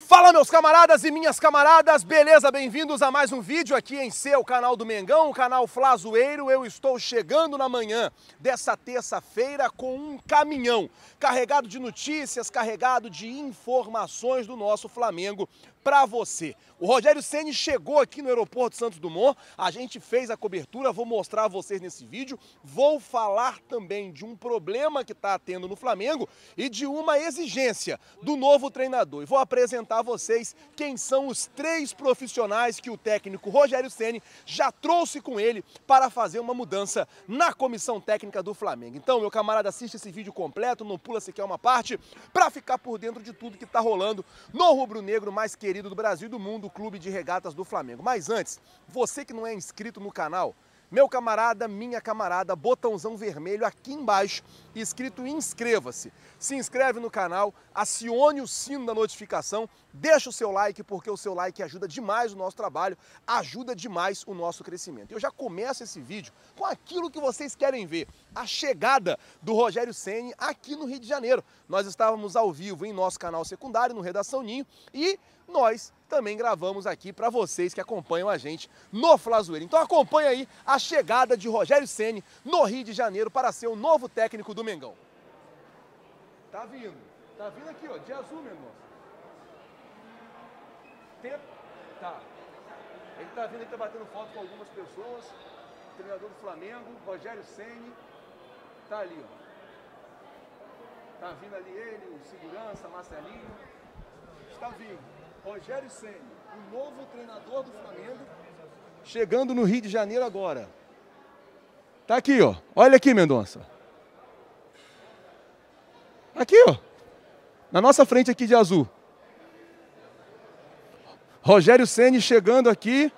Fala meus camaradas e minhas camaradas, beleza? Bem-vindos a mais um vídeo aqui em seu canal do Mengão, o canal Flazoeiro. Eu estou chegando na manhã dessa terça-feira com um caminhão carregado de notícias, carregado de informações do nosso Flamengo para você. O Rogério Ceni chegou aqui no aeroporto Santos Dumont, a gente fez a cobertura, vou mostrar a vocês nesse vídeo, vou falar também de um problema que está tendo no Flamengo e de uma exigência do novo treinador. E vou apresentar a vocês quem são os três profissionais que o técnico Rogério Ceni já trouxe com ele para fazer uma mudança na comissão técnica do Flamengo. Então, meu camarada, assiste esse vídeo completo, não pula sequer uma parte, para ficar por dentro de tudo que está rolando no rubro-negro, mais que querido do Brasil e do mundo, o Clube de Regatas do Flamengo. Mas antes, você que não é inscrito no canal, meu camarada, minha camarada, botãozão vermelho aqui embaixo, escrito inscreva-se. Se inscreve no canal, acione o sino da notificação, deixa o seu like, porque o seu like ajuda demais o nosso trabalho, ajuda demais o nosso crescimento. Eu já começo esse vídeo com aquilo que vocês querem ver a chegada do Rogério Ceni aqui no Rio de Janeiro. Nós estávamos ao vivo em nosso canal secundário, no Redação Ninho, e nós também gravamos aqui para vocês que acompanham a gente no Flazoeiro. Então acompanha aí a chegada de Rogério Ceni no Rio de Janeiro para ser o novo técnico do Mengão. Tá vindo, tá vindo aqui, ó, de azul, Mendonça. Tempo, tá. Ele tá vindo, ele tá batendo foto com algumas pessoas, o treinador do Flamengo, Rogério Ceni, Tá ali, ó. Tá vindo ali ele, o segurança, Marcelinho. Está vindo. Rogério Senni, o novo treinador do Flamengo, chegando no Rio de Janeiro agora. Tá aqui, ó. Olha aqui, Mendonça. Tá aqui, ó. Na nossa frente aqui de azul. Rogério Ceni chegando aqui.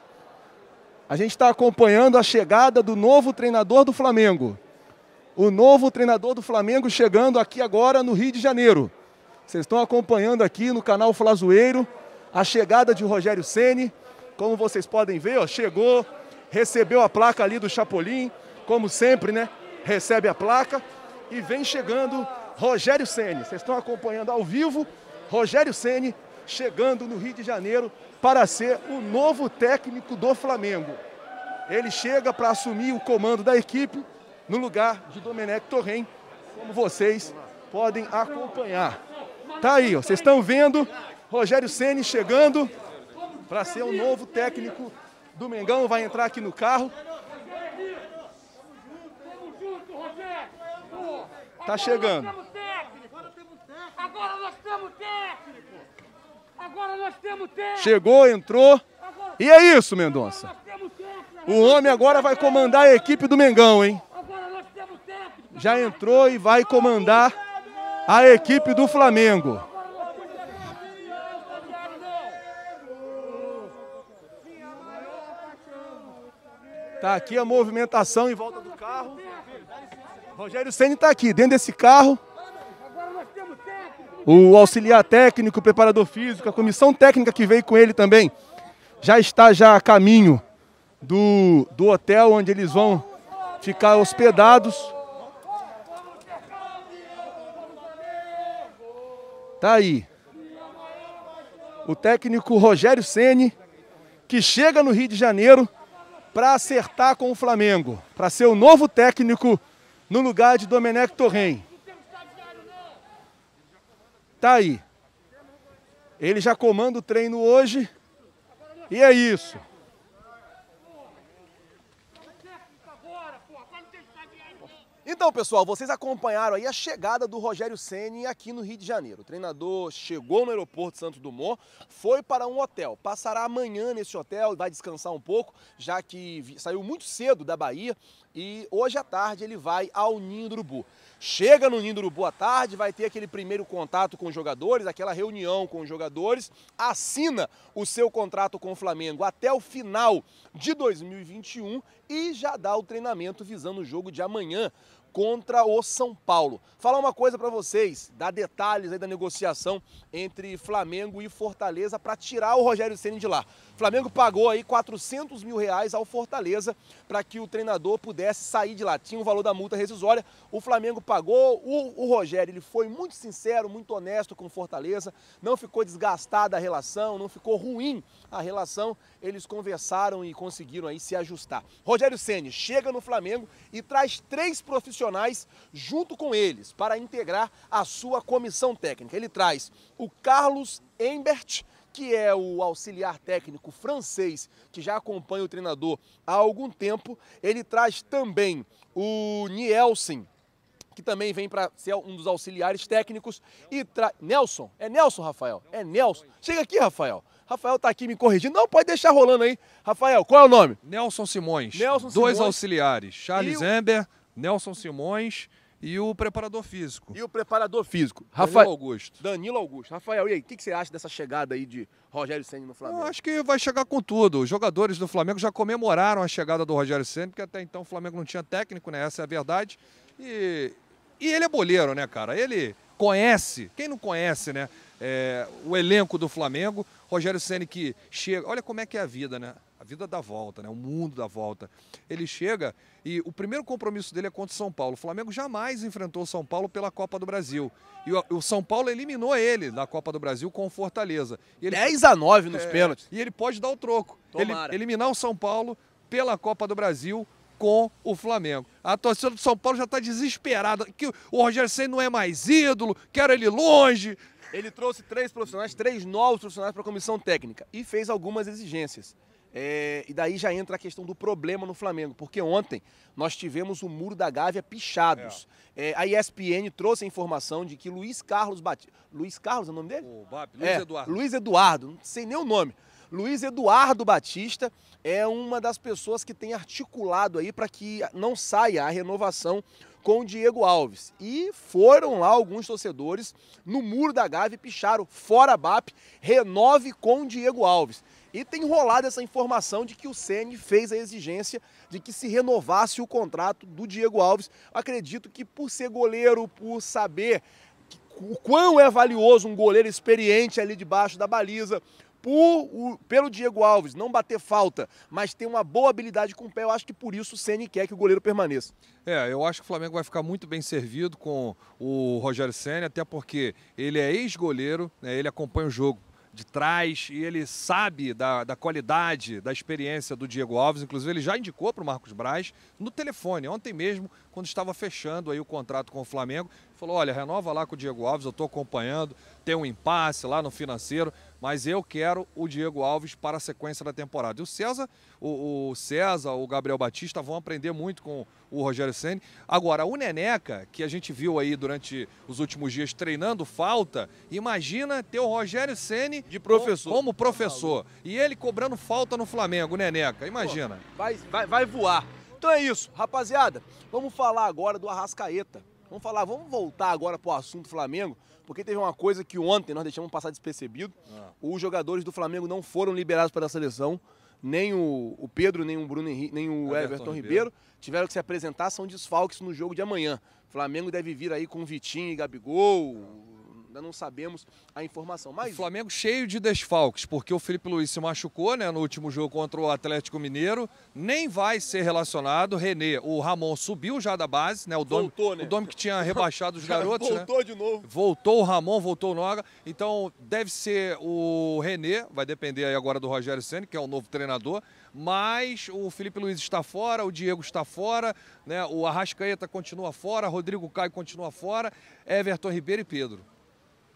A gente está acompanhando a chegada do novo treinador do Flamengo o novo treinador do Flamengo chegando aqui agora no Rio de Janeiro. Vocês estão acompanhando aqui no canal Flazoeiro a chegada de Rogério Ceni. Como vocês podem ver, ó, chegou, recebeu a placa ali do Chapolin, como sempre, né? Recebe a placa e vem chegando Rogério Ceni. Vocês estão acompanhando ao vivo Rogério Ceni chegando no Rio de Janeiro para ser o novo técnico do Flamengo. Ele chega para assumir o comando da equipe no lugar de Domenech Torren, como vocês podem acompanhar. Tá aí, ó, vocês estão vendo Rogério Ceni chegando para ser o novo técnico do Mengão, vai entrar aqui no carro. Tá chegando. Agora nós temos técnico. Agora nós temos técnico. Chegou, entrou. E é isso, Mendonça. O homem agora vai comandar a equipe do Mengão, hein? já entrou e vai comandar a equipe do Flamengo. Tá aqui a movimentação em volta do carro. Rogério Ceni está aqui dentro desse carro. O auxiliar técnico, o preparador físico, a comissão técnica que veio com ele também, já está já a caminho do, do hotel onde eles vão ficar hospedados. Tá aí. O técnico Rogério Ceni, que chega no Rio de Janeiro para acertar com o Flamengo, para ser o novo técnico no lugar de Domenech Torren. Tá aí. Ele já comanda o treino hoje. E é isso. Então, pessoal, vocês acompanharam aí a chegada do Rogério Ceni aqui no Rio de Janeiro. O treinador chegou no aeroporto Santos Dumont, foi para um hotel. Passará amanhã nesse hotel, vai descansar um pouco, já que saiu muito cedo da Bahia e hoje à tarde ele vai ao Ninho do Urubu. Chega no Ninho do Urubu à tarde, vai ter aquele primeiro contato com os jogadores, aquela reunião com os jogadores, assina o seu contrato com o Flamengo até o final de 2021 e já dá o treinamento visando o jogo de amanhã contra o São Paulo. Falar uma coisa para vocês, dar detalhes aí da negociação entre Flamengo e Fortaleza para tirar o Rogério Ceni de lá. O Flamengo pagou aí 400 mil reais ao Fortaleza para que o treinador pudesse sair de lá. Tinha o valor da multa rescisória, o Flamengo pagou, o, o Rogério ele foi muito sincero, muito honesto com o Fortaleza, não ficou desgastada a relação, não ficou ruim a relação, eles conversaram e conseguiram aí se ajustar. Rogério Ceni chega no Flamengo e traz três profissionais profissionais junto com eles para integrar a sua comissão técnica. Ele traz o Carlos Embert, que é o auxiliar técnico francês que já acompanha o treinador há algum tempo. Ele traz também o Nielsen, que também vem para ser um dos auxiliares técnicos. E tra... Nelson, é Nelson, Rafael? É Nelson. Chega aqui, Rafael. Rafael está aqui me corrigindo. Não, pode deixar rolando aí. Rafael, qual é o nome? Nelson Simões. Nelson Dois Simões. auxiliares, Charles e... Nelson Simões e o preparador físico. E o preparador físico, Rafael Danilo Augusto. Danilo Augusto. Rafael, e aí, o que, que, você acha dessa chegada aí de Rogério Senna no Flamengo? Eu acho que vai chegar com tudo. Os jogadores do Flamengo já comemoraram a chegada do Rogério Senna, porque até então o Flamengo não tinha técnico, né? Essa é a verdade. E, e ele é boleiro, né, cara? Ele conhece. Quem não conhece, né? é, o elenco do Flamengo, Rogério Ceni que chega, olha como é que é a vida, né? A vida dá volta, né? O mundo dá volta. Ele chega e o primeiro compromisso dele é contra o São Paulo. O Flamengo jamais enfrentou o São Paulo pela Copa do Brasil. E o, o São Paulo eliminou ele da Copa do Brasil com o Fortaleza. E ele, 10 a 9 nos é, pênaltis. E ele pode dar o troco. Ele, eliminar o São Paulo pela Copa do Brasil com o Flamengo. A torcida do São Paulo já está desesperada, que o Rogério Senna não é mais ídolo, quero ele longe. Ele trouxe três profissionais, três novos profissionais para a comissão técnica e fez algumas exigências. É, e daí já entra a questão do problema no Flamengo, porque ontem nós tivemos o muro da Gávea pichados. É. É, a ESPN trouxe a informação de que Luiz Carlos Batista. Luiz Carlos é o nome dele? O BAP, Luiz é, Eduardo. Luiz Eduardo, não sei nem o nome. Luiz Eduardo Batista é uma das pessoas que tem articulado aí para que não saia a renovação com o Diego Alves. E foram lá alguns torcedores no muro da Gávea e picharam fora BAP, renove com o Diego Alves. E tem rolado essa informação de que o Ceni fez a exigência de que se renovasse o contrato do Diego Alves. Acredito que por ser goleiro, por saber o quão é valioso um goleiro experiente ali debaixo da baliza, por, pelo Diego Alves não bater falta, mas tem uma boa habilidade com o pé, eu acho que por isso o Ceni quer que o goleiro permaneça. É, eu acho que o Flamengo vai ficar muito bem servido com o Rogério Ceni, até porque ele é ex-goleiro, né, ele acompanha o jogo de trás e ele sabe da, da qualidade, da experiência do Diego Alves. Inclusive, ele já indicou para o Marcos Braz no telefone, ontem mesmo, quando estava fechando aí o contrato com o Flamengo. Falou: olha, renova lá com o Diego Alves, eu estou acompanhando, tem um impasse lá no financeiro mas eu quero o Diego Alves para a sequência da temporada. E o César, o, o César, o Gabriel Batista vão aprender muito com o Rogério Ceni. Agora, o Neneca, que a gente viu aí durante os últimos dias treinando falta, imagina ter o Rogério Ceni de professor. como professor e ele cobrando falta no Flamengo, Neneca. Imagina. Pô, vai, vai, vai voar. Então é isso, rapaziada. Vamos falar agora do Arrascaeta. Vamos falar, vamos voltar agora para o assunto Flamengo. Porque teve uma coisa que ontem nós deixamos passar despercebido. Ah. Os jogadores do Flamengo não foram liberados para a seleção. Nem o, o, Pedro, nem o Bruno Henrique, nem o Everton, Everton Ribeiro. Ribeiro tiveram que se apresentar, são desfalques no jogo de amanhã. O Flamengo deve vir aí com Vitinho e Gabigol, ainda não sabemos a informação. Mas... O Flamengo cheio de desfalques, porque o Felipe Luiz se machucou né, no último jogo contra o Atlético Mineiro, nem vai ser relacionado. René, o Ramon subiu já da base, né? O Dome, voltou, né? O Dom que tinha rebaixado os garotos. Né? voltou né? de novo. Voltou o Ramon, voltou o Noga. Então deve ser o René, vai depender aí agora do Rogério Senna, que é o novo treinador. Mas o Felipe Luiz está fora, o Diego está fora, né? o Arrascaeta continua fora, Rodrigo Caio continua fora, Everton Ribeiro e Pedro.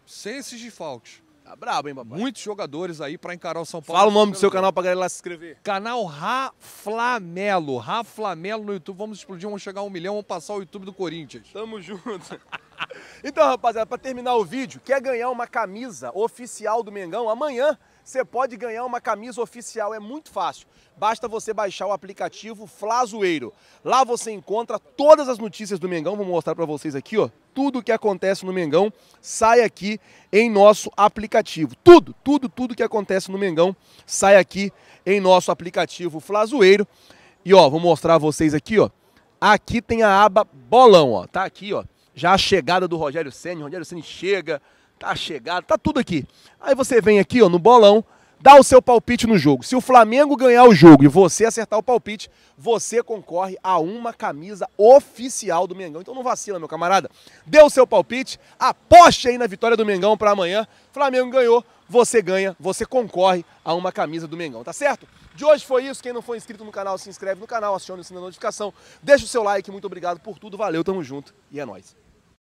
Sem esses desfalques. Tá brabo, hein, papai? Muitos jogadores aí para encarar o São Paulo. Fala o nome do seu canal pra galera lá se inscrever. Canal Raflamelo. Raflamelo no YouTube. Vamos explodir, vamos chegar a um milhão, vamos passar o YouTube do Corinthians. Tamo junto. Então, rapaziada, para terminar o vídeo, quer ganhar uma camisa oficial do Mengão? Amanhã você pode ganhar uma camisa oficial, é muito fácil. Basta você baixar o aplicativo Flazoeiro. Lá você encontra todas as notícias do Mengão, vou mostrar para vocês aqui, ó. Tudo o que acontece no Mengão sai aqui em nosso aplicativo. Tudo, tudo, tudo que acontece no Mengão sai aqui em nosso aplicativo Flazoeiro. E ó, vou mostrar a vocês aqui, ó. Aqui tem a aba Bolão, ó. Tá aqui, ó já a chegada do Rogério Senna, Rogério Senna chega, tá chegado, tá tudo aqui. Aí você vem aqui, ó, no bolão, dá o seu palpite no jogo. Se o Flamengo ganhar o jogo e você acertar o palpite, você concorre a uma camisa oficial do Mengão. Então não vacila, meu camarada. Dê o seu palpite, aposte aí na vitória do Mengão para amanhã. Flamengo ganhou, você ganha, você concorre a uma camisa do Mengão, tá certo? De hoje foi isso. Quem não foi inscrito no canal, se inscreve no canal, aciona o sininho da notificação, deixa o seu like. Muito obrigado por tudo. Valeu, tamo junto e é nóis.